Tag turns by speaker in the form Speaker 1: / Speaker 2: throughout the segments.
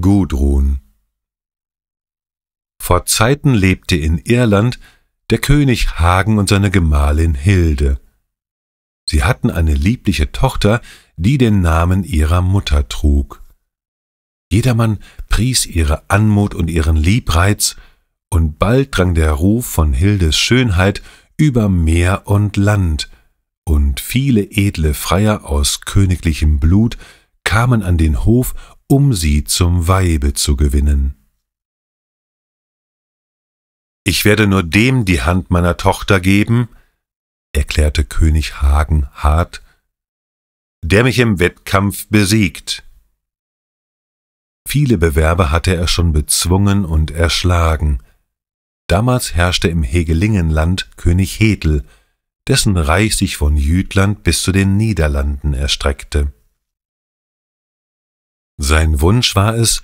Speaker 1: Gudrun Vor Zeiten lebte in Irland der König Hagen und seine Gemahlin Hilde. Sie hatten eine liebliche Tochter, die den Namen ihrer Mutter trug. Jedermann pries ihre Anmut und ihren Liebreiz, und bald drang der Ruf von Hildes Schönheit über Meer und Land, und viele edle Freier aus königlichem Blut kamen an den Hof um sie zum Weibe zu gewinnen. Ich werde nur dem die Hand meiner Tochter geben, erklärte König Hagen hart, der mich im Wettkampf besiegt. Viele Bewerber hatte er schon bezwungen und erschlagen. Damals herrschte im Hegelingenland König Hedel, dessen Reich sich von Jütland bis zu den Niederlanden erstreckte. Sein Wunsch war es,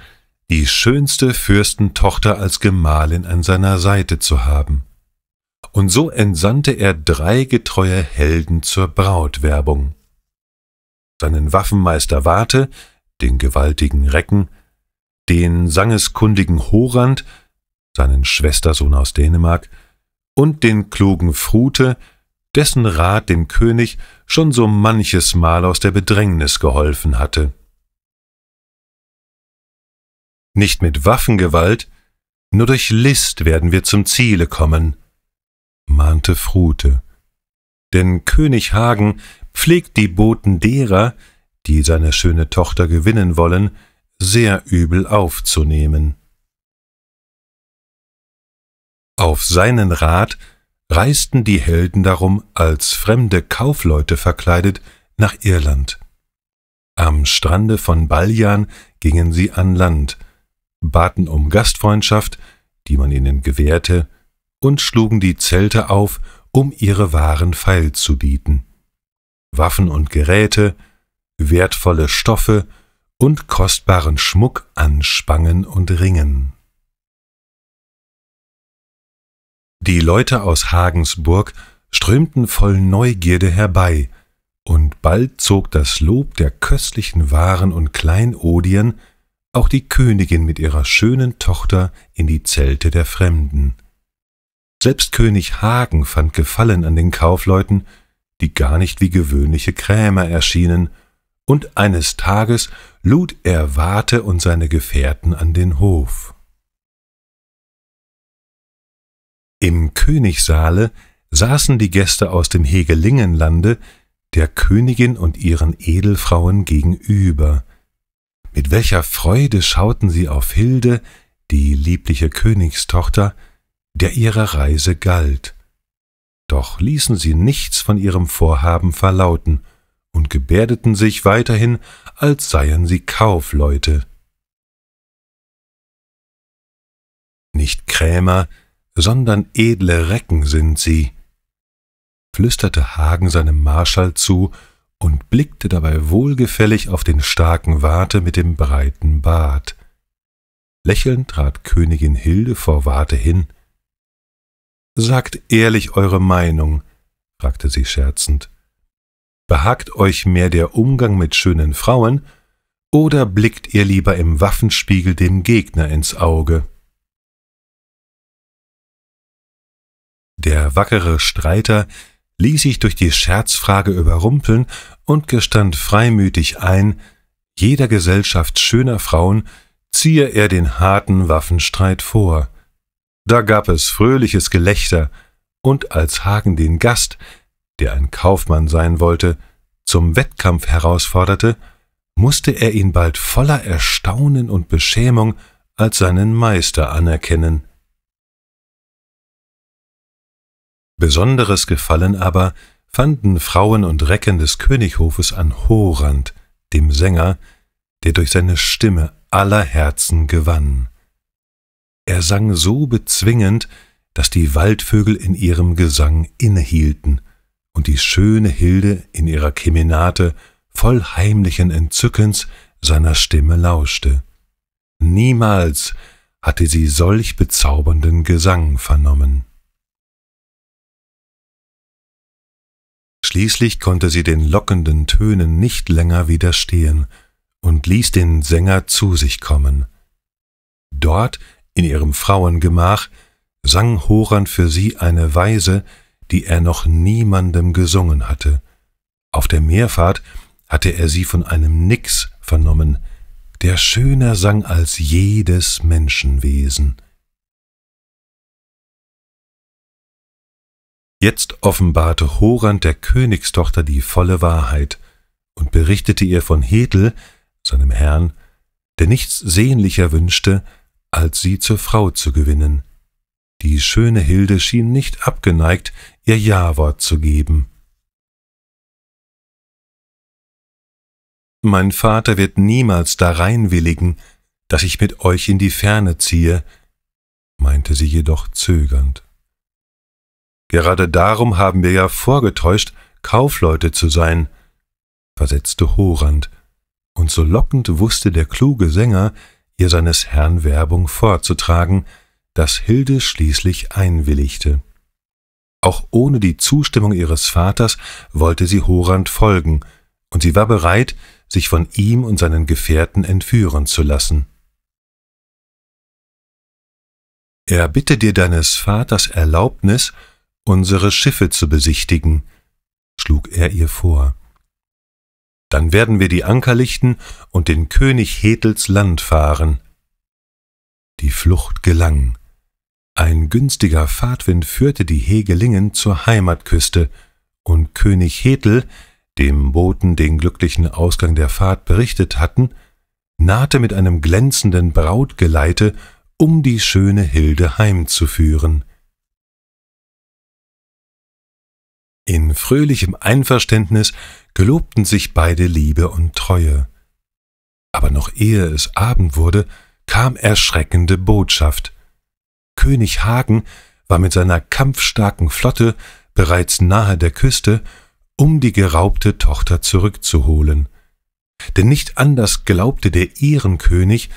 Speaker 1: die schönste Fürstentochter als Gemahlin an seiner Seite zu haben. Und so entsandte er drei getreue Helden zur Brautwerbung. Seinen Waffenmeister Warte, den gewaltigen Recken, den sangeskundigen Horand, seinen Schwestersohn aus Dänemark, und den klugen Frute, dessen Rat dem König schon so manches Mal aus der Bedrängnis geholfen hatte.
Speaker 2: Nicht mit Waffengewalt, nur durch List werden wir zum Ziele kommen, mahnte Frute. Denn
Speaker 1: König Hagen pflegt die Boten derer, die seine schöne Tochter gewinnen wollen, sehr übel aufzunehmen. Auf seinen Rat reisten die Helden darum als fremde Kaufleute verkleidet nach Irland. Am Strande von Baljan gingen sie an Land, baten um Gastfreundschaft, die man ihnen gewährte, und schlugen die Zelte auf, um ihre Waren feil zu bieten. Waffen und Geräte, wertvolle Stoffe und kostbaren Schmuck an Spangen und Ringen. Die Leute aus Hagensburg strömten voll Neugierde herbei, und bald zog das Lob der köstlichen Waren und Kleinodien auch die Königin mit ihrer schönen Tochter in die Zelte der Fremden. Selbst König Hagen fand Gefallen an den Kaufleuten, die gar nicht wie gewöhnliche Krämer erschienen, und eines Tages lud er Warte und seine Gefährten an den Hof. Im Königssaale saßen die Gäste aus dem Hegelingenlande der Königin und ihren Edelfrauen gegenüber – mit welcher Freude schauten sie auf Hilde, die liebliche Königstochter, der ihre Reise galt. Doch ließen sie nichts von ihrem Vorhaben verlauten und gebärdeten sich weiterhin, als seien sie
Speaker 2: Kaufleute. Nicht Krämer, sondern edle Recken sind sie, flüsterte Hagen
Speaker 1: seinem Marschall zu und blickte dabei wohlgefällig auf den starken Warte mit dem breiten Bart. Lächelnd trat Königin Hilde vor Warte hin. Sagt ehrlich eure Meinung, fragte sie scherzend. Behagt euch mehr der Umgang mit schönen Frauen, oder blickt ihr lieber im Waffenspiegel dem Gegner ins Auge? Der wackere Streiter ließ sich durch die Scherzfrage überrumpeln und gestand freimütig ein, jeder Gesellschaft schöner Frauen ziehe er den harten Waffenstreit vor. Da gab es fröhliches Gelächter, und als Hagen den Gast, der ein Kaufmann sein wollte, zum Wettkampf herausforderte, musste er ihn bald voller Erstaunen und Beschämung als seinen Meister anerkennen. Besonderes Gefallen aber fanden Frauen und Recken des Könighofes an Horand, dem Sänger, der durch seine Stimme aller Herzen gewann. Er sang so bezwingend, dass die Waldvögel in ihrem Gesang innehielten und die schöne Hilde in ihrer Kemenate voll heimlichen Entzückens seiner
Speaker 2: Stimme lauschte. Niemals hatte sie solch bezaubernden Gesang vernommen.
Speaker 1: Schließlich konnte sie den lockenden Tönen nicht länger widerstehen und ließ den Sänger zu sich kommen. Dort, in ihrem Frauengemach, sang Horan für sie eine Weise, die er noch niemandem gesungen hatte. Auf der Meerfahrt hatte er sie von einem Nix vernommen,
Speaker 2: der schöner sang als jedes Menschenwesen. Jetzt offenbarte Horand der
Speaker 1: Königstochter die volle Wahrheit und berichtete ihr von Hedel, seinem Herrn, der nichts sehnlicher wünschte, als sie zur Frau zu gewinnen.
Speaker 2: Die schöne Hilde schien nicht abgeneigt, ihr Ja-Wort zu geben. Mein Vater wird niemals darein willigen, dass ich mit euch in die Ferne ziehe, meinte sie
Speaker 1: jedoch zögernd. Gerade darum haben wir ja vorgetäuscht, Kaufleute zu sein, versetzte Horand, und so lockend wußte der kluge Sänger, ihr seines Herrn Werbung vorzutragen, dass Hilde schließlich einwilligte. Auch ohne die Zustimmung ihres Vaters wollte sie Horand folgen, und sie war bereit, sich von ihm und seinen Gefährten entführen zu lassen. Er bitte dir deines Vaters Erlaubnis, unsere Schiffe zu besichtigen, schlug er ihr vor. Dann werden wir die Anker lichten und den König Hetels Land fahren. Die Flucht gelang. Ein günstiger Fahrtwind führte die Hegelingen zur Heimatküste, und König Hetel, dem Boten den glücklichen Ausgang der Fahrt berichtet hatten, nahte mit einem glänzenden Brautgeleite, um die schöne Hilde
Speaker 2: heimzuführen. In fröhlichem Einverständnis gelobten sich beide Liebe und Treue. Aber
Speaker 1: noch ehe es Abend wurde, kam erschreckende Botschaft. König Hagen war mit seiner kampfstarken Flotte bereits nahe der Küste, um die geraubte Tochter zurückzuholen. Denn nicht anders glaubte der Ehrenkönig,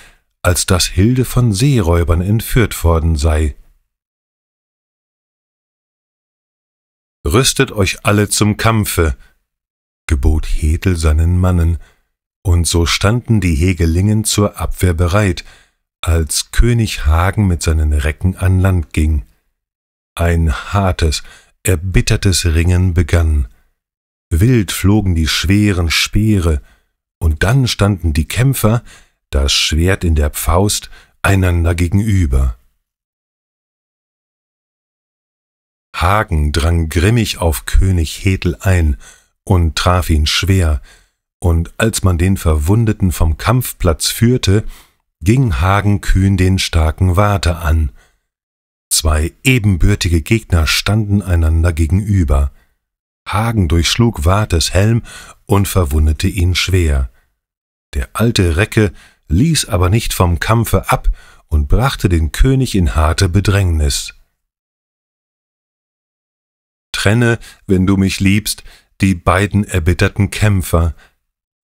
Speaker 1: als dass Hilde von Seeräubern entführt worden sei.
Speaker 2: Rüstet euch alle zum Kampfe, gebot Hedel seinen Mannen, und so standen die
Speaker 1: Hegelingen zur Abwehr bereit, als König Hagen mit seinen Recken an Land ging. Ein hartes, erbittertes Ringen begann. Wild flogen die schweren Speere, und dann standen die Kämpfer, das Schwert in der Faust, einander gegenüber. Hagen drang grimmig auf König Hedel ein und traf ihn schwer, und als man den Verwundeten vom Kampfplatz führte, ging Hagen kühn den starken Warte an. Zwei ebenbürtige Gegner standen einander gegenüber. Hagen durchschlug Wartes Helm und verwundete ihn schwer. Der alte Recke ließ aber nicht vom Kampfe ab und brachte den König in harte Bedrängnis. Trenne, wenn du mich liebst, die beiden erbitterten Kämpfer,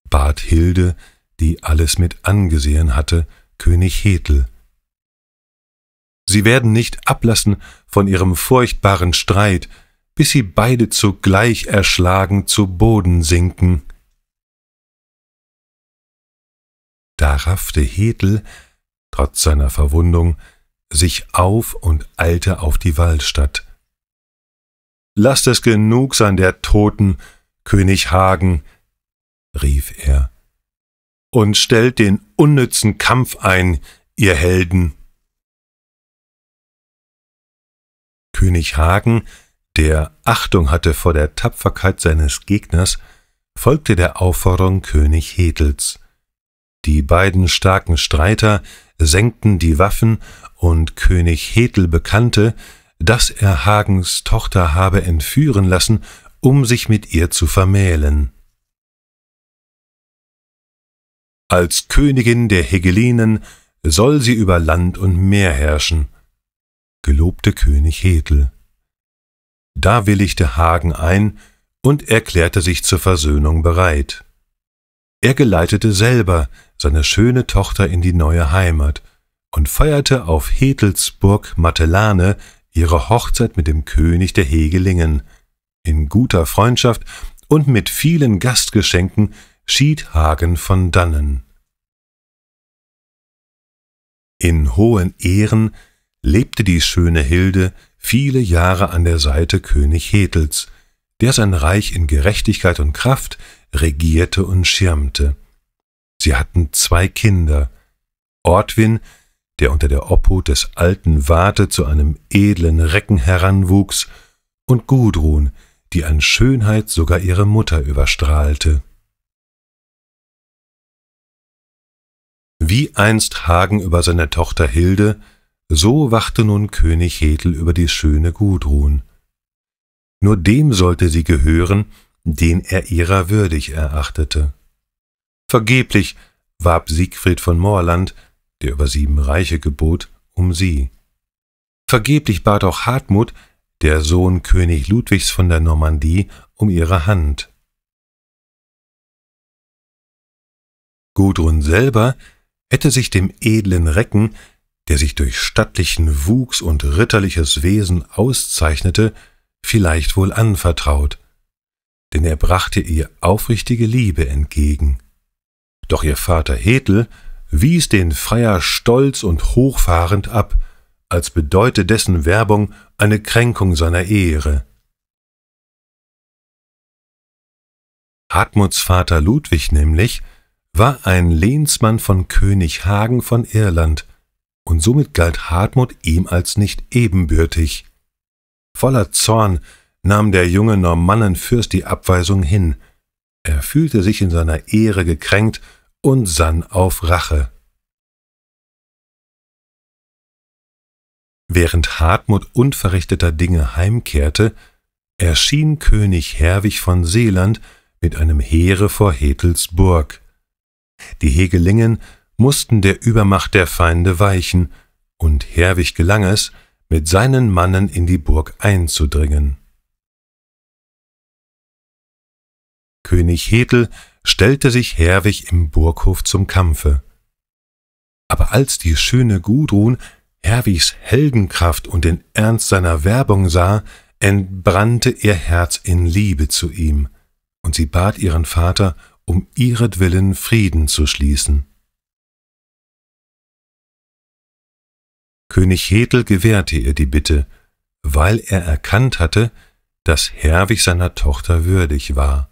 Speaker 1: bat Hilde, die alles mit angesehen hatte, König Hetel. Sie werden nicht ablassen von ihrem furchtbaren Streit, bis sie beide zugleich erschlagen zu Boden sinken. Da raffte Hetel, trotz seiner Verwundung, sich auf und eilte auf die Waldstadt. Lasst es genug sein der Toten, König Hagen, rief er, und stellt den unnützen Kampf ein, ihr Helden. König Hagen, der Achtung hatte vor der Tapferkeit seines Gegners, folgte der Aufforderung König Hedels. Die beiden starken Streiter senkten die Waffen und König Hedel bekannte, dass er Hagens Tochter habe entführen lassen, um sich mit ihr zu vermählen. Als Königin der Hegelinen soll sie über Land und Meer herrschen, gelobte König Hethel. Da willigte Hagen ein und erklärte sich zur Versöhnung bereit. Er geleitete selber seine schöne Tochter in die neue Heimat und feierte auf Hetels Matelane ihre Hochzeit mit dem König der Hegelingen. In guter Freundschaft und mit vielen Gastgeschenken schied Hagen von Dannen. In hohen Ehren lebte die schöne Hilde viele Jahre an der Seite König Hetels, der sein Reich in Gerechtigkeit und Kraft regierte und schirmte. Sie hatten zwei Kinder, Ortwin, der unter der Obhut des alten Warte zu einem edlen Recken heranwuchs, und Gudrun, die an Schönheit sogar ihre Mutter überstrahlte. Wie einst Hagen über seine Tochter Hilde, so wachte nun König Hedel über die schöne Gudrun. Nur dem sollte sie gehören, den er ihrer würdig erachtete. Vergeblich warb Siegfried von Moorland, der über sieben Reiche gebot, um sie. Vergeblich bat auch Hartmut, der Sohn König Ludwigs von der Normandie, um ihre
Speaker 2: Hand. Gudrun selber hätte sich dem edlen Recken, der sich durch stattlichen Wuchs und
Speaker 1: ritterliches Wesen auszeichnete, vielleicht wohl anvertraut, denn er brachte ihr aufrichtige Liebe entgegen. Doch ihr Vater Hedel, wies den Freier stolz und hochfahrend ab, als bedeute dessen Werbung eine Kränkung seiner Ehre. Hartmuts Vater Ludwig nämlich war ein Lehnsmann von König Hagen von Irland, und somit galt Hartmut ihm als nicht ebenbürtig. Voller Zorn nahm der junge Normannenfürst die Abweisung
Speaker 2: hin. Er fühlte sich in seiner Ehre gekränkt und sann auf Rache. Während Hartmut unverrichteter Dinge heimkehrte, erschien König Herwig von
Speaker 1: Seeland mit einem Heere vor Hetels Burg. Die Hegelingen mussten der Übermacht der Feinde weichen, und Herwig gelang es, mit seinen Mannen in die Burg einzudringen. König Hetel, stellte sich Herwig im Burghof zum Kampfe. Aber als die schöne Gudrun Herwigs Heldenkraft und den Ernst seiner Werbung sah, entbrannte ihr Herz in Liebe zu ihm,
Speaker 2: und sie bat ihren Vater, um ihretwillen Frieden zu schließen. König Hetel gewährte ihr die
Speaker 1: Bitte, weil er erkannt hatte, dass Herwig seiner Tochter würdig war.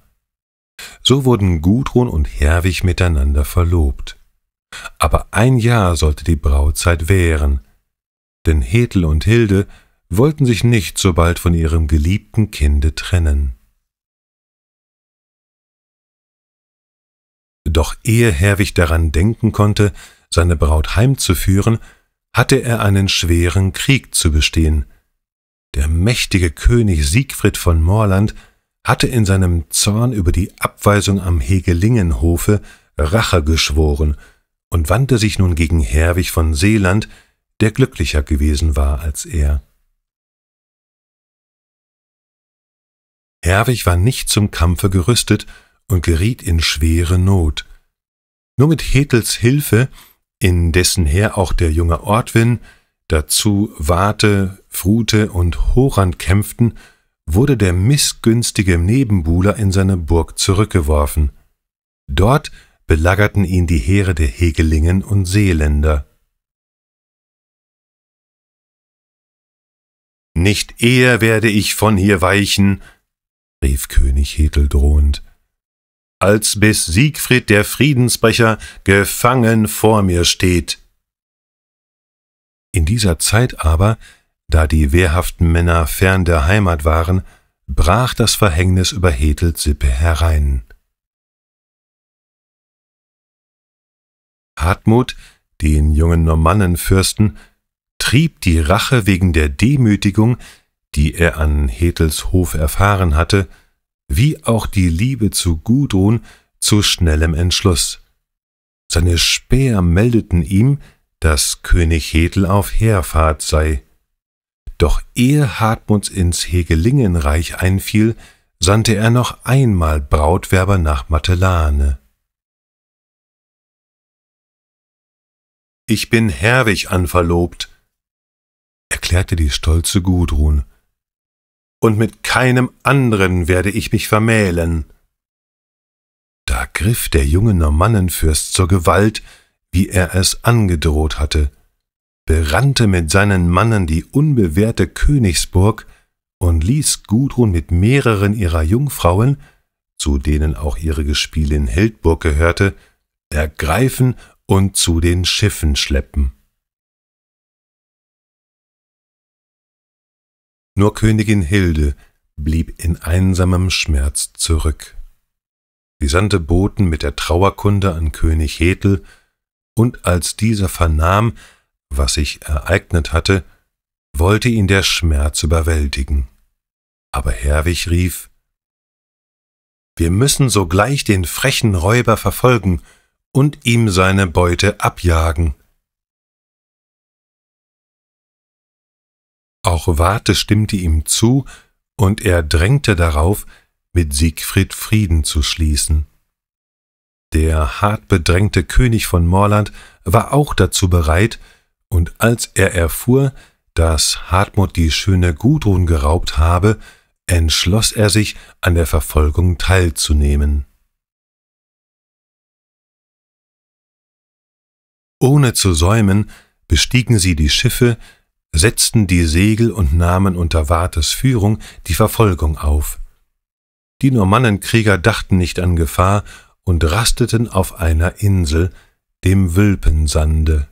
Speaker 1: So wurden Gudrun und Herwig miteinander verlobt. Aber ein Jahr sollte die Brautzeit währen, denn Hetel und Hilde
Speaker 2: wollten sich nicht so bald von ihrem geliebten Kinde trennen. Doch ehe Herwig daran denken
Speaker 1: konnte, seine Braut heimzuführen, hatte er einen schweren Krieg zu bestehen. Der mächtige König Siegfried von Morland hatte in seinem Zorn über die Abweisung am Hegelingenhofe Rache geschworen und wandte sich nun gegen Herwig von Seeland, der glücklicher gewesen war als er.
Speaker 2: Herwig war nicht zum Kampfe gerüstet und geriet in schwere Not. Nur mit Hetels
Speaker 1: Hilfe, in dessen Heer auch der junge Ortwin, dazu Wate, Frute und Horand kämpften, wurde der missgünstige Nebenbuhler in seine Burg zurückgeworfen. Dort belagerten ihn die Heere der Hegelingen
Speaker 2: und Seeländer. Nicht eher werde ich von hier weichen, rief König Hetel
Speaker 1: drohend, als bis Siegfried der Friedensbrecher gefangen vor mir steht. In dieser Zeit aber da die wehrhaften Männer fern der Heimat waren, brach das Verhängnis über Hetels
Speaker 2: Sippe herein. Hartmut, den jungen Normannenfürsten, trieb die Rache wegen der
Speaker 1: Demütigung, die er an Hetels Hof erfahren hatte, wie auch die Liebe zu Gudrun zu schnellem Entschluss. Seine Späher meldeten ihm, dass König Hetel auf Heerfahrt sei. Doch ehe Hartmut ins Hegelingenreich einfiel, sandte er noch
Speaker 2: einmal Brautwerber nach Matelane. Ich bin Herwig anverlobt, erklärte die
Speaker 1: stolze Gudrun, und mit keinem anderen werde ich mich vermählen. Da griff der junge Normannenfürst zur Gewalt, wie er es angedroht hatte berannte mit seinen Mannen die unbewehrte Königsburg und ließ Gudrun mit mehreren ihrer Jungfrauen, zu denen auch ihre Gespielin Hildburg gehörte, ergreifen und
Speaker 2: zu den Schiffen schleppen. Nur Königin Hilde blieb in einsamem Schmerz
Speaker 1: zurück. Sie sandte Boten mit der Trauerkunde an König Hetel, und als dieser vernahm, was sich ereignet hatte, wollte ihn der Schmerz überwältigen. Aber Herwig rief
Speaker 2: Wir müssen sogleich den frechen Räuber verfolgen und ihm seine Beute abjagen. Auch Warte stimmte ihm zu, und er drängte darauf, mit Siegfried
Speaker 1: Frieden zu schließen. Der hart bedrängte König von Morland war auch dazu bereit, und als er erfuhr, dass Hartmut
Speaker 2: die schöne Gudrun geraubt habe, entschloss er sich, an der Verfolgung teilzunehmen. Ohne zu säumen, bestiegen sie die Schiffe, setzten die Segel
Speaker 1: und nahmen unter Wartes Führung die Verfolgung auf. Die Normannenkrieger
Speaker 2: dachten nicht an Gefahr und rasteten auf einer Insel, dem Wülpensande.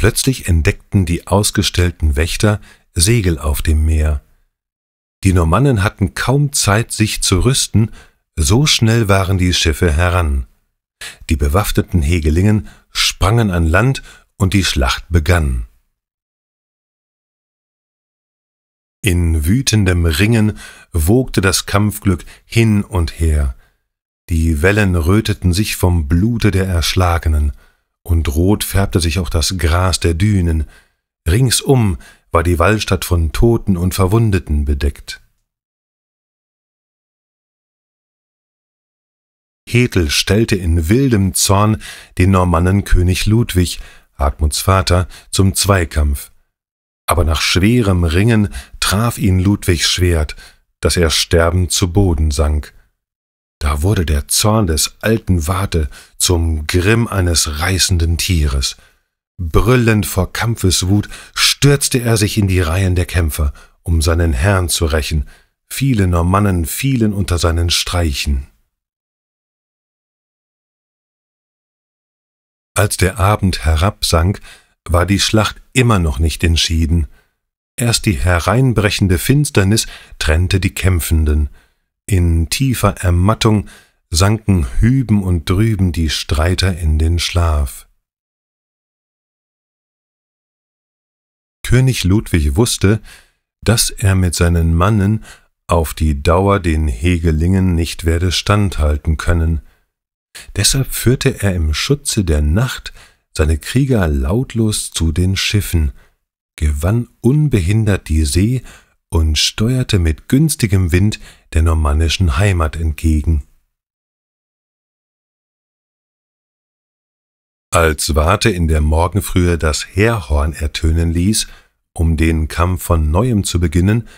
Speaker 2: Plötzlich entdeckten die ausgestellten Wächter Segel auf dem Meer.
Speaker 1: Die Normannen hatten kaum Zeit, sich zu rüsten, so schnell waren die Schiffe heran. Die bewaffneten Hegelingen sprangen an Land und die Schlacht begann. In wütendem Ringen wogte das Kampfglück hin und her. Die Wellen röteten sich vom Blute der Erschlagenen und rot färbte sich auch das
Speaker 2: Gras der Dünen. Ringsum war die Wallstatt von Toten und Verwundeten bedeckt. Hetel stellte in wildem Zorn den Normannenkönig Ludwig, Hartmuts
Speaker 1: Vater, zum Zweikampf. Aber nach schwerem Ringen traf ihn Ludwigs Schwert, dass er sterbend zu Boden sank. Da wurde der Zorn des alten Warte zum Grimm eines reißenden Tieres. Brüllend vor Kampfeswut stürzte er sich in die Reihen der Kämpfer, um seinen Herrn
Speaker 2: zu rächen. Viele Normannen fielen unter seinen Streichen. Als der Abend herabsank,
Speaker 1: war die Schlacht immer noch nicht entschieden. Erst die hereinbrechende Finsternis trennte die Kämpfenden. In tiefer Ermattung sanken hüben und drüben die Streiter in den Schlaf. König Ludwig wusste, dass er mit seinen Mannen auf die Dauer den Hegelingen nicht werde standhalten können. Deshalb führte er im Schutze der Nacht seine Krieger lautlos zu den Schiffen, gewann unbehindert die See und steuerte
Speaker 2: mit günstigem Wind der normannischen Heimat entgegen. Als Warte in der Morgenfrühe
Speaker 1: das Heerhorn ertönen ließ, um den Kampf von neuem zu beginnen,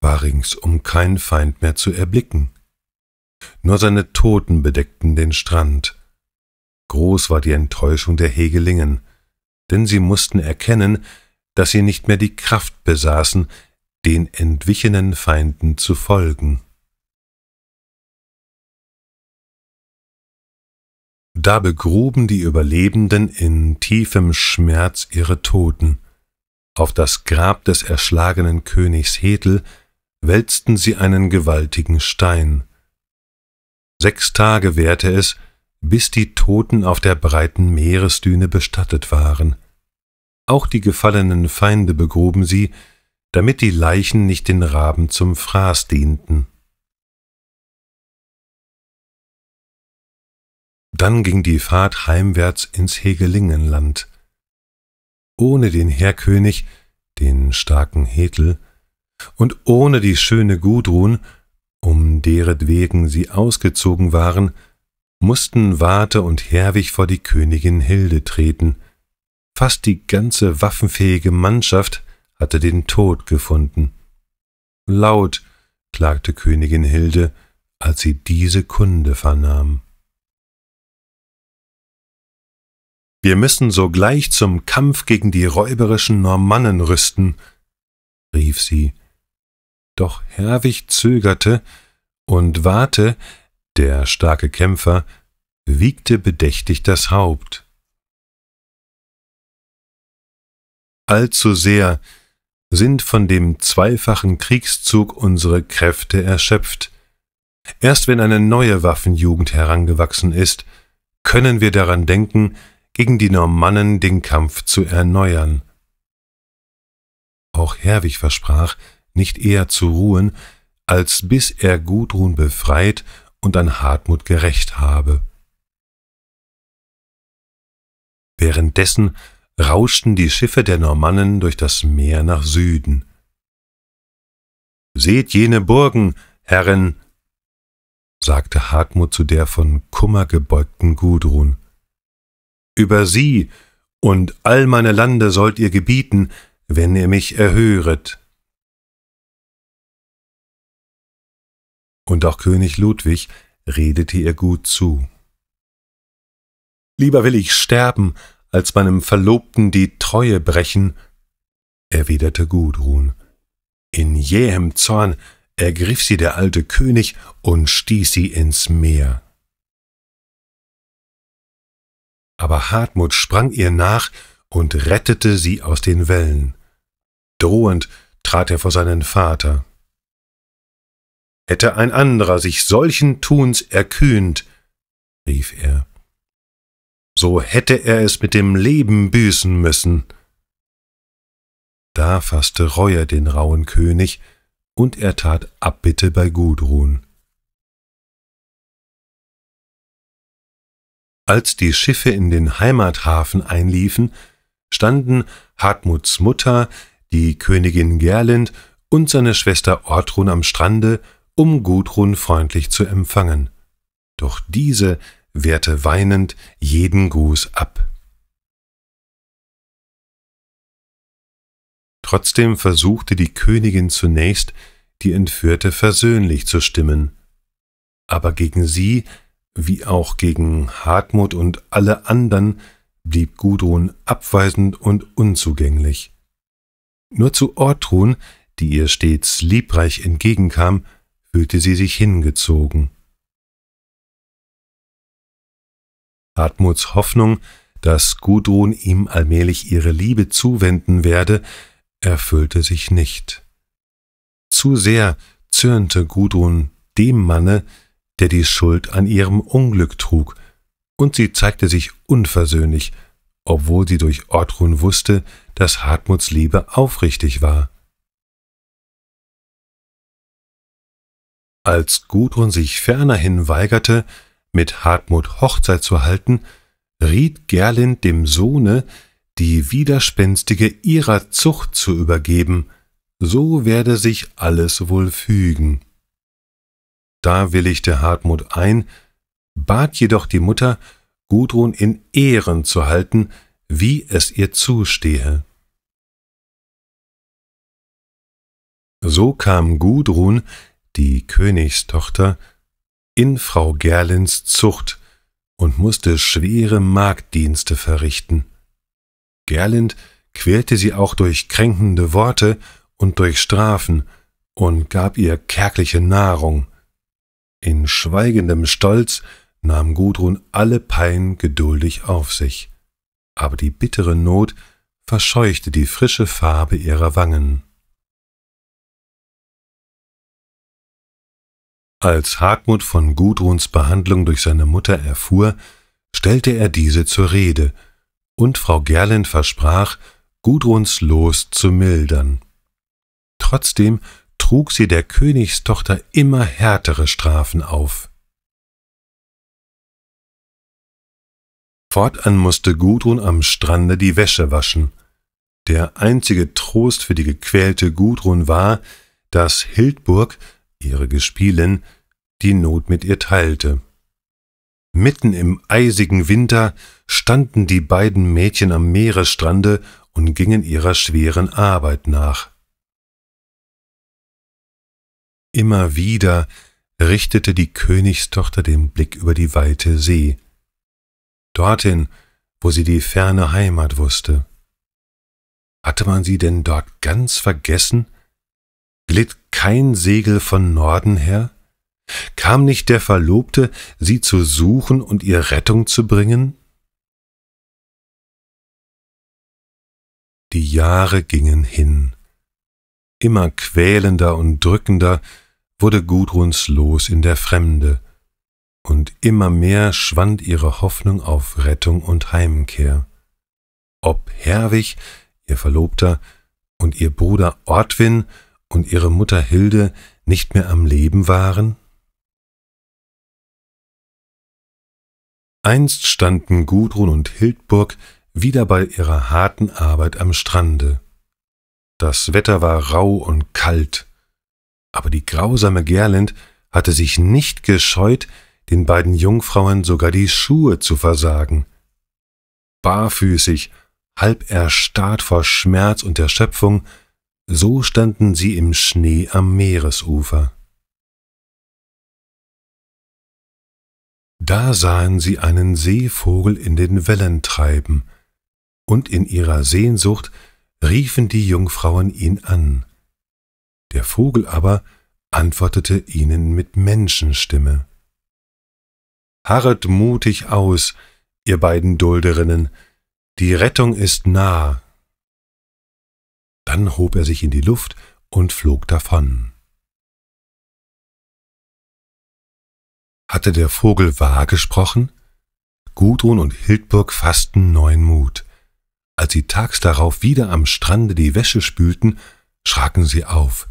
Speaker 1: war ringsum kein Feind mehr zu erblicken. Nur seine Toten bedeckten den Strand. Groß war die Enttäuschung der Hegelingen, denn sie mussten erkennen, dass sie nicht mehr die Kraft besaßen, den entwichenen
Speaker 2: Feinden zu folgen. Da begruben die Überlebenden in tiefem Schmerz
Speaker 1: ihre Toten. Auf das Grab des erschlagenen Königs Hedel wälzten sie einen gewaltigen Stein. Sechs Tage währte es, bis die Toten auf der breiten Meeresdüne bestattet waren. Auch die gefallenen Feinde begruben sie, damit die Leichen nicht den Raben
Speaker 2: zum Fraß dienten. Dann ging die Fahrt heimwärts ins Hegelingenland.
Speaker 1: Ohne den Herrkönig, den starken Hetel, und ohne die schöne Gudrun, um deretwegen sie ausgezogen waren, mussten Warte und Herwig vor die Königin Hilde treten. Fast die ganze waffenfähige Mannschaft hatte den Tod gefunden. Laut klagte Königin Hilde, als sie diese Kunde vernahm.
Speaker 2: Wir müssen sogleich zum Kampf gegen die räuberischen Normannen rüsten, rief sie.
Speaker 1: Doch Herwig zögerte und Warte, der starke Kämpfer, wiegte bedächtig das Haupt. Allzu sehr sind von dem zweifachen Kriegszug unsere Kräfte erschöpft. Erst wenn eine neue Waffenjugend herangewachsen ist, können wir daran denken, gegen die Normannen den Kampf zu erneuern. Auch Herwig versprach, nicht eher zu ruhen, als bis er Gudrun befreit und an Hartmut gerecht
Speaker 2: habe. Währenddessen rauschten die Schiffe der Normannen durch das Meer nach Süden.
Speaker 1: Seht jene Burgen, Herren, sagte Hartmut zu der von Kummer gebeugten Gudrun. Über sie und all meine
Speaker 2: Lande sollt ihr gebieten, wenn ihr mich erhöret. Und auch König Ludwig redete ihr gut zu. Lieber will ich sterben, als meinem Verlobten die
Speaker 1: Treue brechen, erwiderte Gudrun. In jähem Zorn ergriff sie der alte König und stieß sie ins Meer. Aber Hartmut sprang ihr nach und rettete sie aus den Wellen. Drohend trat er vor seinen Vater. Hätte ein anderer sich solchen Tuns erkühnt, rief er, so hätte er es mit dem Leben büßen müssen.
Speaker 2: Da faßte Reue den rauen König, und er tat Abbitte bei Gudrun. Als die Schiffe in den Heimathafen einliefen,
Speaker 1: standen Hartmuts Mutter, die Königin Gerlind und seine Schwester Ortrun am Strande, um Gudrun freundlich zu empfangen. Doch diese
Speaker 2: wehrte weinend jeden Gruß ab. Trotzdem versuchte die Königin zunächst,
Speaker 1: die Entführte versöhnlich zu stimmen, aber gegen sie, wie auch gegen Hartmut und alle anderen, blieb Gudrun abweisend und unzugänglich. Nur zu Ortrun, die ihr stets liebreich entgegenkam, fühlte sie sich hingezogen. Hartmuts Hoffnung, dass Gudrun ihm allmählich ihre Liebe zuwenden werde, erfüllte sich nicht. Zu sehr zürnte Gudrun dem Manne, der die Schuld an ihrem Unglück trug, und sie zeigte sich unversöhnlich, obwohl sie durch Ortrun
Speaker 2: wusste, dass Hartmuts Liebe aufrichtig war. Als Gudrun sich fernerhin weigerte, mit
Speaker 1: Hartmut Hochzeit zu halten, riet Gerlind dem Sohne, die Widerspenstige ihrer Zucht zu übergeben, so werde sich alles wohl fügen. Da willigte Hartmut ein, bat jedoch die Mutter, Gudrun in Ehren zu halten, wie es ihr
Speaker 2: zustehe. So kam Gudrun, die Königstochter, in Frau Gerlins Zucht
Speaker 1: und musste schwere Magddienste verrichten. Gerlind quälte sie auch durch kränkende Worte und durch Strafen und gab ihr kärgliche Nahrung. In schweigendem Stolz nahm Gudrun alle Pein geduldig auf sich, aber die bittere Not
Speaker 2: verscheuchte die frische Farbe ihrer Wangen. Als Hartmut von Gudruns Behandlung durch seine Mutter
Speaker 1: erfuhr, stellte er diese zur Rede, und Frau Gerlind versprach, Gudruns Los zu mildern. Trotzdem trug sie der Königstochter immer härtere Strafen auf. Fortan musste Gudrun am Strande die Wäsche waschen. Der einzige Trost für die gequälte Gudrun war, dass Hildburg ihre Gespielin, die Not mit ihr teilte. Mitten im eisigen Winter standen die beiden Mädchen am Meeresstrande und gingen ihrer schweren Arbeit nach. Immer wieder richtete die Königstochter den Blick über die weite See, dorthin, wo sie die ferne Heimat wusste. Hatte man sie denn dort ganz vergessen? glitt kein Segel von Norden her? Kam nicht der Verlobte, sie zu suchen
Speaker 2: und ihr Rettung zu bringen? Die Jahre gingen hin. Immer quälender und
Speaker 1: drückender wurde Gudruns Los in der Fremde, und immer mehr schwand ihre Hoffnung auf Rettung und Heimkehr. Ob Herwig, ihr Verlobter, und ihr Bruder Ortwin und ihre Mutter Hilde
Speaker 2: nicht mehr am Leben waren? Einst standen Gudrun und Hildburg wieder bei ihrer harten
Speaker 1: Arbeit am Strande. Das Wetter war rau und kalt, aber die grausame Gerlind hatte sich nicht gescheut, den beiden Jungfrauen sogar die Schuhe zu versagen. Barfüßig, halb erstarrt vor Schmerz und Erschöpfung, so standen sie im Schnee am
Speaker 2: Meeresufer. Da sahen sie einen Seevogel in den Wellen treiben, und in ihrer
Speaker 1: Sehnsucht riefen die Jungfrauen ihn an. Der Vogel aber antwortete ihnen mit Menschenstimme. Harret mutig aus, ihr beiden Dulderinnen, die Rettung ist nah,
Speaker 2: dann hob er sich in die Luft und flog davon. Hatte der Vogel wahr gesprochen? Gudrun und Hildburg fassten neuen Mut. Als sie tags
Speaker 1: darauf wieder am Strande die Wäsche spülten, schraken sie auf.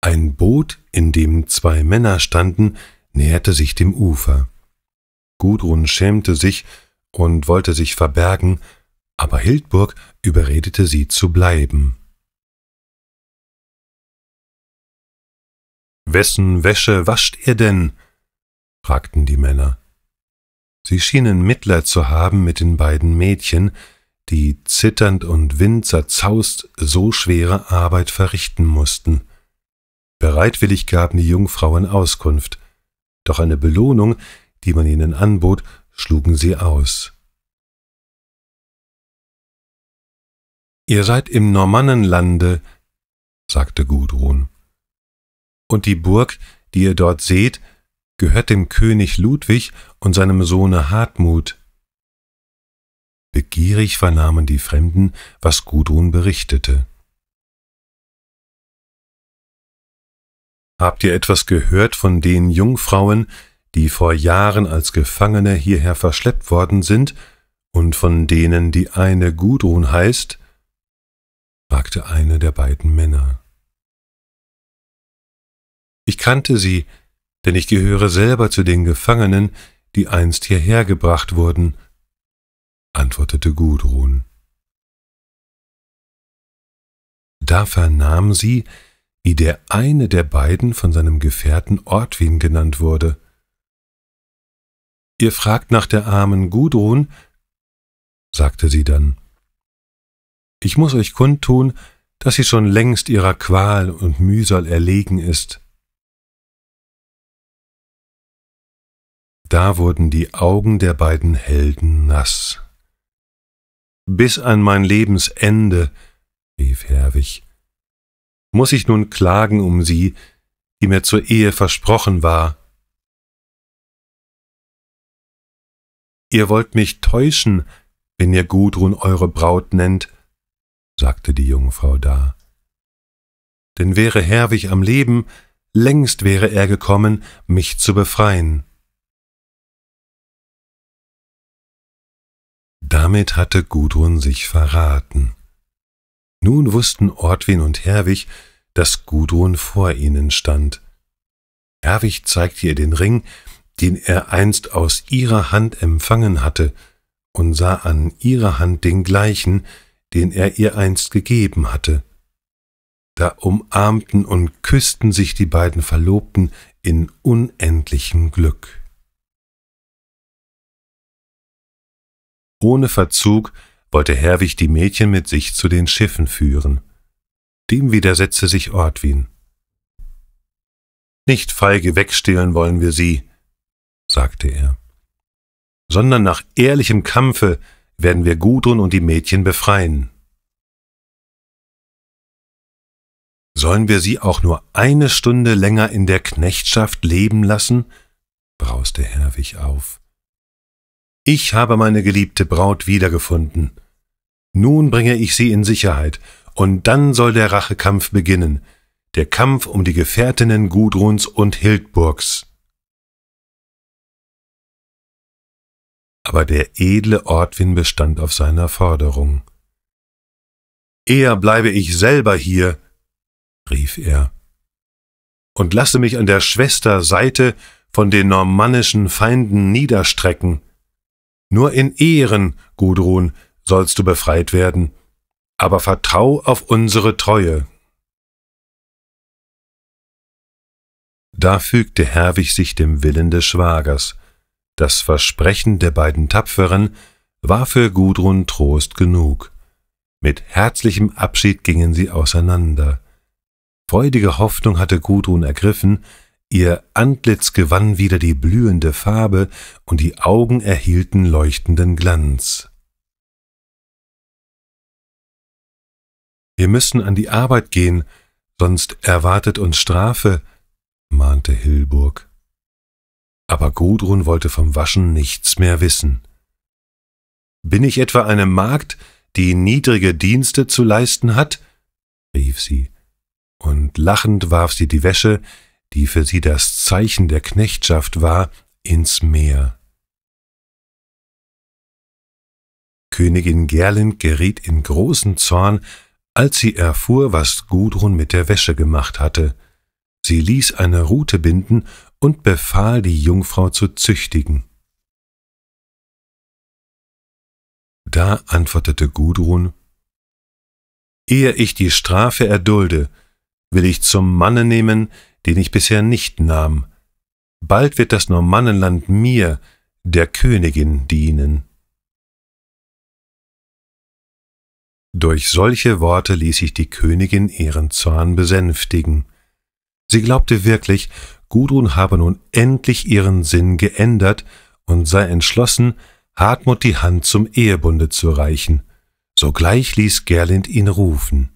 Speaker 1: Ein Boot, in dem zwei Männer standen, näherte sich dem Ufer. Gudrun schämte sich und wollte sich verbergen, aber Hildburg
Speaker 2: überredete sie zu bleiben. Wessen Wäsche wascht ihr denn? fragten die Männer.
Speaker 1: Sie schienen Mitleid zu haben mit den beiden Mädchen, die zitternd und windzerzaust so schwere Arbeit verrichten mussten. Bereitwillig gaben die Jungfrauen Auskunft, doch eine Belohnung, die man ihnen anbot,
Speaker 2: schlugen sie aus. Ihr seid im Normannenlande, sagte Gudrun.
Speaker 1: Und die Burg, die ihr dort seht, gehört dem König Ludwig und seinem
Speaker 2: Sohne Hartmut. Begierig vernahmen die Fremden, was Gudrun berichtete.
Speaker 1: Habt ihr etwas gehört von den Jungfrauen, die vor Jahren als Gefangene hierher verschleppt worden sind und von denen die eine Gudrun heißt? fragte eine der beiden Männer. Ich kannte sie, denn ich gehöre selber zu den Gefangenen, die einst
Speaker 2: hierher gebracht wurden, antwortete Gudrun. Da vernahm sie, wie der eine der beiden von seinem Gefährten Ortwin genannt wurde. Ihr
Speaker 1: fragt nach der armen Gudrun, sagte sie dann. Ich muß euch kundtun, dass sie schon längst ihrer Qual und Mühsal erlegen
Speaker 2: ist. Da wurden die Augen der beiden Helden nass. Bis an mein
Speaker 1: Lebensende,
Speaker 2: rief Herwig,
Speaker 1: muss ich nun klagen um sie, die mir zur Ehe versprochen war. Ihr wollt mich täuschen, wenn ihr Gudrun eure Braut nennt, sagte die Jungfrau da. Denn wäre Herwig am Leben,
Speaker 2: längst wäre er gekommen, mich zu befreien. Damit hatte Gudrun sich verraten.
Speaker 1: Nun wussten Ortwin und Herwig, dass Gudrun vor ihnen stand. Herwig zeigte ihr den Ring, den er einst aus ihrer Hand empfangen hatte, und sah an ihrer Hand den gleichen, den er ihr einst gegeben hatte. Da umarmten und küssten sich die beiden Verlobten in unendlichem Glück. Ohne Verzug wollte Herwig die Mädchen mit sich zu den Schiffen führen. Dem widersetzte sich Ortwin. Nicht feige wegstehlen wollen wir sie, sagte er, sondern nach ehrlichem Kampfe werden wir Gudrun und die Mädchen befreien. Sollen wir sie auch nur eine Stunde länger in der Knechtschaft leben lassen? brauste Herwig auf. Ich habe meine geliebte Braut wiedergefunden. Nun bringe ich sie in Sicherheit, und dann soll der Rachekampf beginnen, der Kampf um die Gefährtinnen
Speaker 2: Gudruns und Hildburgs. Aber der edle Ortwin bestand auf seiner Forderung.
Speaker 1: Eher bleibe ich selber hier, rief er, und lasse mich an der Schwester Seite von den normannischen Feinden niederstrecken nur in Ehren, Gudrun, sollst du befreit werden,
Speaker 2: aber vertrau auf unsere Treue. Da fügte Herwig sich dem Willen des Schwagers. Das
Speaker 1: Versprechen der beiden Tapferen war für Gudrun Trost genug. Mit herzlichem Abschied gingen sie auseinander. Freudige Hoffnung hatte Gudrun ergriffen, Ihr Antlitz gewann wieder die blühende Farbe und die Augen erhielten leuchtenden Glanz. Wir müssen an die Arbeit gehen, sonst erwartet uns Strafe, mahnte Hilburg. Aber Gudrun wollte vom Waschen nichts mehr wissen. Bin ich etwa eine Magd, die niedrige Dienste zu leisten hat? rief sie, und lachend warf sie die Wäsche, die für sie das Zeichen der Knechtschaft war, ins Meer. Königin Gerlind geriet in großen Zorn, als sie erfuhr, was Gudrun mit der Wäsche gemacht hatte. Sie ließ eine Rute binden und befahl, die Jungfrau zu züchtigen.
Speaker 2: Da antwortete Gudrun Ehe ich die Strafe erdulde, will ich zum Manne nehmen, den ich bisher nicht nahm. Bald wird das Normannenland mir, der Königin, dienen.
Speaker 1: Durch solche Worte ließ sich die Königin ihren Zorn besänftigen. Sie glaubte wirklich, Gudrun habe nun endlich ihren Sinn geändert und sei entschlossen, Hartmut die Hand zum Ehebunde zu reichen. Sogleich ließ Gerlind ihn rufen.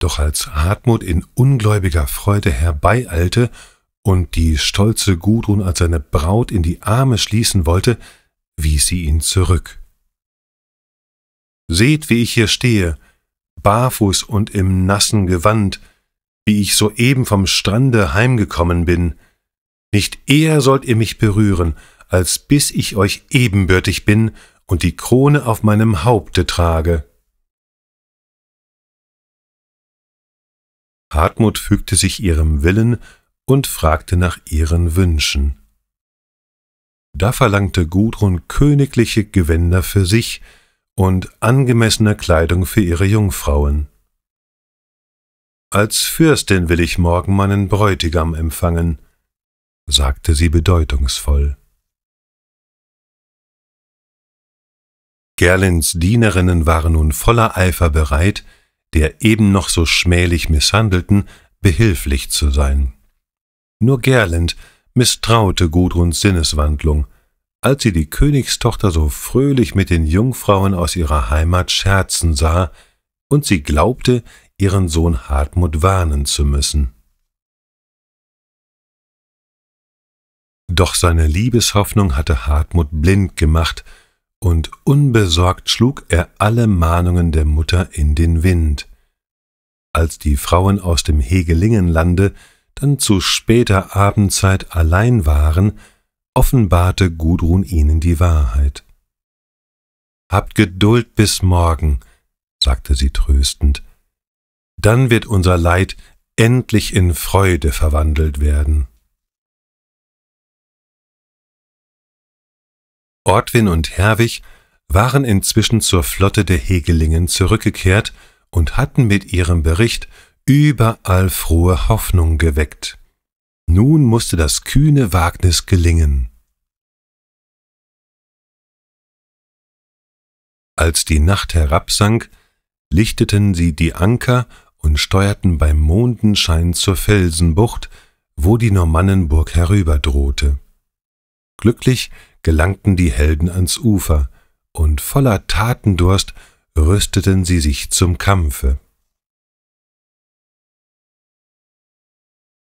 Speaker 1: Doch als Hartmut in ungläubiger Freude herbeieilte und die stolze Gudrun als seine Braut in die Arme schließen wollte, wies sie ihn zurück. Seht, wie ich hier stehe, barfuß und im nassen Gewand, wie ich soeben vom Strande heimgekommen bin. Nicht eher sollt ihr mich berühren, als bis ich euch ebenbürtig bin und die Krone
Speaker 2: auf meinem Haupte trage. Hartmut fügte sich ihrem Willen und fragte nach ihren Wünschen.
Speaker 1: Da verlangte Gudrun königliche Gewänder für sich und angemessene Kleidung für ihre Jungfrauen.
Speaker 2: Als Fürstin will ich morgen meinen Bräutigam empfangen, sagte sie bedeutungsvoll.
Speaker 1: Gerlins Dienerinnen waren nun voller Eifer bereit, der eben noch so schmählich Misshandelten behilflich zu sein. Nur Gerlind misstraute Gudruns Sinneswandlung, als sie die Königstochter so fröhlich mit den Jungfrauen aus ihrer Heimat scherzen sah und sie glaubte, ihren Sohn
Speaker 2: Hartmut warnen zu müssen. Doch seine Liebeshoffnung hatte Hartmut blind gemacht und unbesorgt
Speaker 1: schlug er alle Mahnungen der Mutter in den Wind. Als die Frauen aus dem Hegelingenlande dann zu später Abendzeit allein waren, offenbarte Gudrun ihnen die Wahrheit. Habt Geduld bis morgen, sagte sie tröstend, dann wird unser
Speaker 2: Leid endlich in Freude verwandelt werden. Ortwin und Herwig waren
Speaker 1: inzwischen zur Flotte der Hegelingen zurückgekehrt und hatten mit ihrem Bericht
Speaker 2: überall frohe Hoffnung geweckt. Nun musste das kühne Wagnis gelingen. Als die Nacht herabsank, lichteten sie die Anker und steuerten
Speaker 1: beim Mondenschein zur Felsenbucht, wo die Normannenburg herüberdrohte. Glücklich gelangten die Helden ans Ufer, und voller
Speaker 2: Tatendurst rüsteten sie sich zum Kampfe.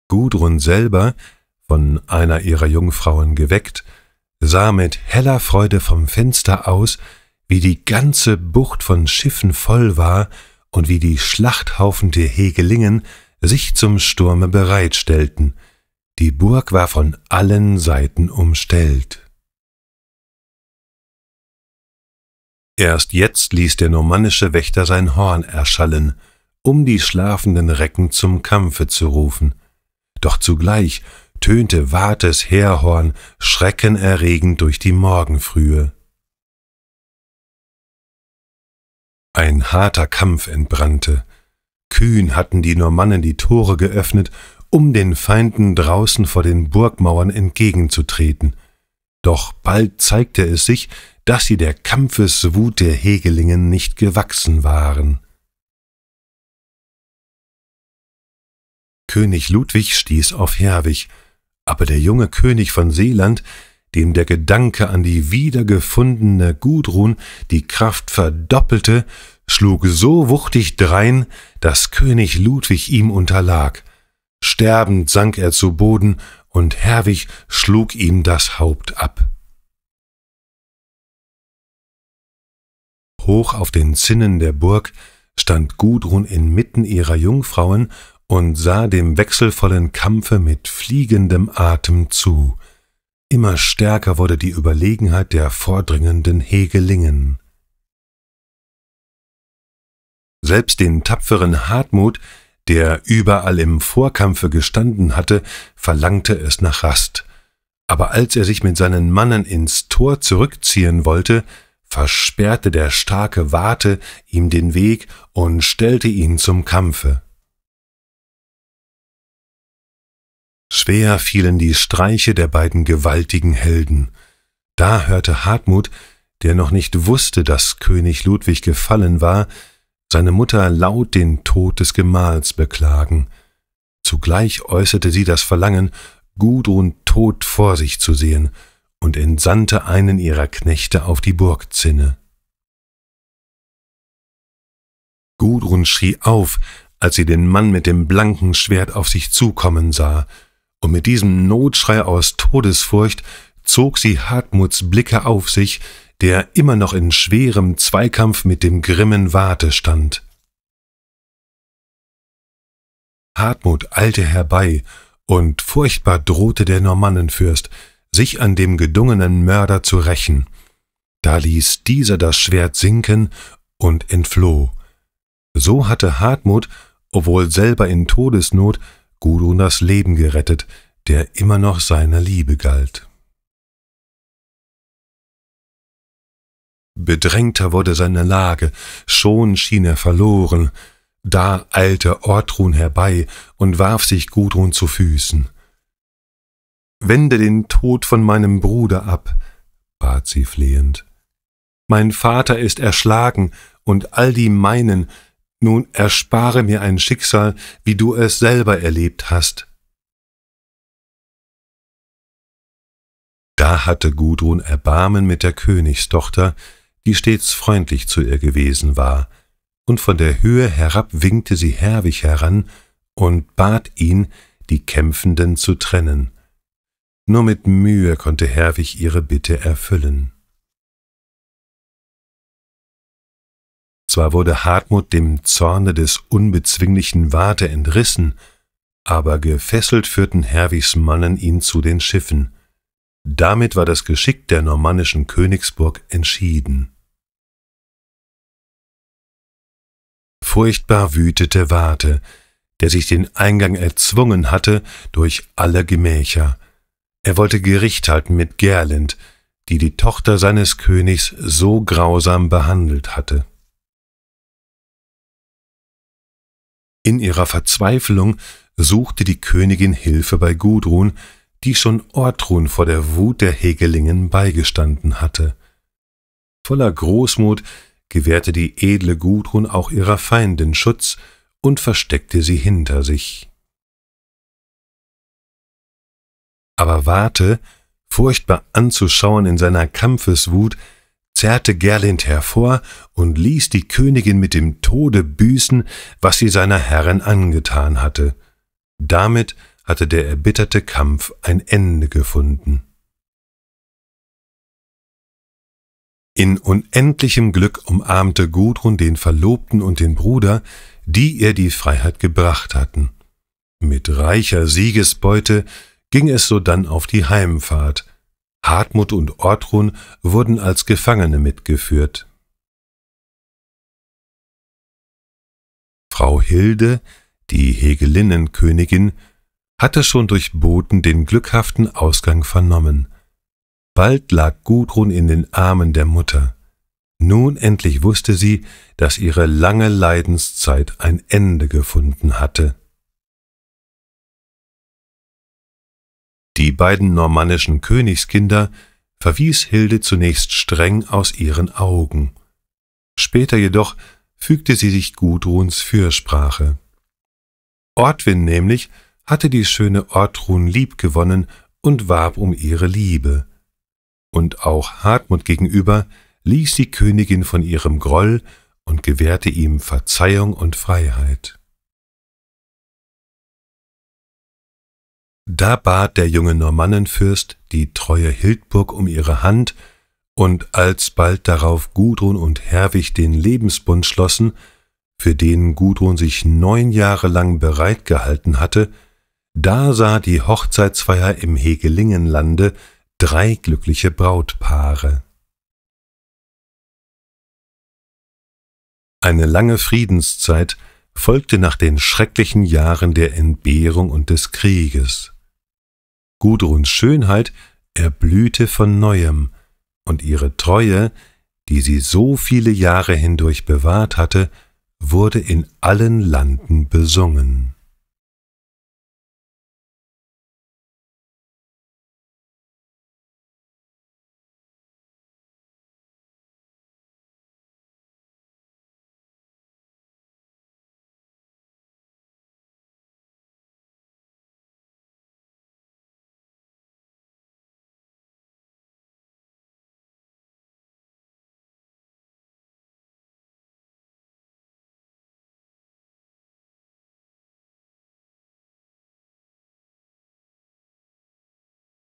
Speaker 2: Gudrun selber, von einer ihrer
Speaker 1: Jungfrauen geweckt, sah mit heller Freude vom Fenster aus, wie die ganze Bucht von Schiffen voll war und wie die Schlachthaufen der Hegelingen
Speaker 2: sich zum Sturme bereitstellten. Die Burg war von allen Seiten umstellt.
Speaker 1: Erst jetzt ließ der normannische Wächter sein Horn erschallen, um die schlafenden Recken zum Kampfe zu rufen. Doch zugleich tönte Wartes Heerhorn schreckenerregend durch die Morgenfrühe. Ein harter Kampf entbrannte. Kühn hatten die Normannen die Tore geöffnet, um den Feinden draußen vor den Burgmauern entgegenzutreten. Doch bald zeigte es sich, dass sie der Kampfeswut
Speaker 2: der Hegelingen nicht gewachsen waren. König Ludwig stieß auf Herwig, aber der junge König
Speaker 1: von Seeland, dem der Gedanke an die wiedergefundene Gudrun die Kraft verdoppelte, schlug so wuchtig drein, dass König Ludwig ihm unterlag. Sterbend sank er zu Boden und Herwig schlug ihm das Haupt ab. Hoch auf den Zinnen der Burg stand Gudrun inmitten ihrer Jungfrauen und sah dem wechselvollen Kampfe mit fliegendem Atem zu. Immer stärker wurde die Überlegenheit der vordringenden Hegelingen. Selbst den tapferen Hartmut, der überall im Vorkampfe gestanden hatte, verlangte es nach Rast. Aber als er sich mit seinen Mannen ins Tor zurückziehen wollte, versperrte der starke Warte ihm den Weg und stellte ihn zum Kampfe. Schwer fielen die Streiche der beiden gewaltigen Helden. Da hörte Hartmut, der noch nicht wusste, dass König Ludwig gefallen war, seine Mutter laut den Tod des Gemahls beklagen. Zugleich äußerte sie das Verlangen, Gudrun tot vor sich zu sehen und entsandte einen ihrer Knechte auf die Burgzinne. Gudrun schrie auf, als sie den Mann mit dem blanken Schwert auf sich zukommen sah, und mit diesem Notschrei aus Todesfurcht zog sie Hartmuts Blicke auf sich, der immer noch in schwerem Zweikampf mit dem grimmen Warte stand. Hartmut eilte herbei, und furchtbar drohte der Normannenfürst, sich an dem gedungenen Mörder zu rächen. Da ließ dieser das Schwert sinken und entfloh. So hatte Hartmut, obwohl selber
Speaker 2: in Todesnot, Gudrun das Leben gerettet, der immer noch seiner Liebe galt. Bedrängter
Speaker 1: wurde seine Lage, schon schien er verloren. Da eilte Ortrun herbei und warf sich Gudrun zu Füßen. Wende den Tod von meinem Bruder ab, bat sie flehend. Mein Vater ist erschlagen und all die meinen, nun erspare mir ein Schicksal,
Speaker 2: wie du es selber erlebt hast. Da hatte Gudrun Erbarmen mit der Königstochter, die stets
Speaker 1: freundlich zu ihr gewesen war, und von der Höhe herab winkte sie Herwig heran und bat ihn, die Kämpfenden zu trennen. Nur mit Mühe konnte Herwig ihre Bitte erfüllen. Zwar wurde Hartmut dem Zorne des unbezwinglichen Warte entrissen, aber gefesselt führten Herwigs Mannen ihn zu den Schiffen.
Speaker 2: Damit war das Geschick der normannischen Königsburg entschieden. Furchtbar wütete Warte,
Speaker 1: der sich den Eingang erzwungen hatte durch alle Gemächer. Er wollte Gericht halten mit Gerlind, die die Tochter seines Königs so grausam behandelt hatte. In ihrer Verzweiflung suchte die Königin Hilfe bei Gudrun, die schon Ortrun vor der Wut der Hegelingen beigestanden hatte. Voller Großmut gewährte die edle Gudrun auch ihrer Feindin Schutz und versteckte sie hinter sich. Aber Warte, furchtbar anzuschauen in seiner Kampfeswut, zerrte Gerlind hervor und ließ die Königin mit dem Tode büßen, was sie seiner Herrin angetan hatte. Damit hatte der erbitterte Kampf ein Ende gefunden. In unendlichem Glück umarmte Gudrun den Verlobten und den Bruder, die ihr die Freiheit gebracht hatten. Mit reicher Siegesbeute ging es sodann auf die Heimfahrt.
Speaker 2: Hartmut und Ortrun wurden als Gefangene mitgeführt. Frau Hilde, die
Speaker 1: Hegelinnenkönigin, hatte schon durch Boten den glückhaften Ausgang vernommen. Bald lag Gudrun in den Armen der Mutter. Nun endlich wusste sie, dass ihre lange Leidenszeit ein Ende gefunden hatte.
Speaker 2: Die beiden normannischen Königskinder verwies Hilde zunächst streng aus ihren Augen.
Speaker 1: Später jedoch fügte sie sich Gudruns Fürsprache. Ortwin nämlich hatte die schöne Ortrun liebgewonnen und warb um ihre Liebe und auch Hartmut gegenüber, ließ die Königin von ihrem
Speaker 2: Groll und gewährte ihm Verzeihung und Freiheit. Da bat der junge Normannenfürst
Speaker 1: die treue Hildburg um ihre Hand, und als bald darauf Gudrun und Herwig den Lebensbund schlossen, für den Gudrun sich neun Jahre lang bereit gehalten hatte, da sah die Hochzeitsfeier im Hegelingenlande
Speaker 2: Drei glückliche Brautpaare. Eine lange Friedenszeit folgte nach den schrecklichen
Speaker 1: Jahren der Entbehrung und des Krieges. Gudruns Schönheit erblühte von neuem, und ihre Treue, die sie so viele
Speaker 2: Jahre hindurch bewahrt hatte, wurde in allen Landen besungen.